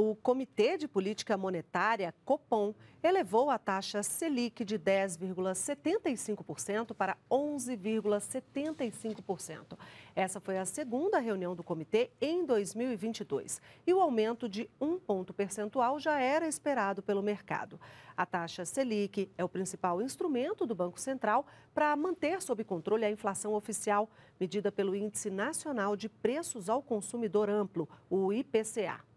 O Comitê de Política Monetária, COPOM, elevou a taxa Selic de 10,75% para 11,75%. Essa foi a segunda reunião do comitê em 2022 e o aumento de um ponto percentual já era esperado pelo mercado. A taxa Selic é o principal instrumento do Banco Central para manter sob controle a inflação oficial, medida pelo Índice Nacional de Preços ao Consumidor Amplo, o IPCA.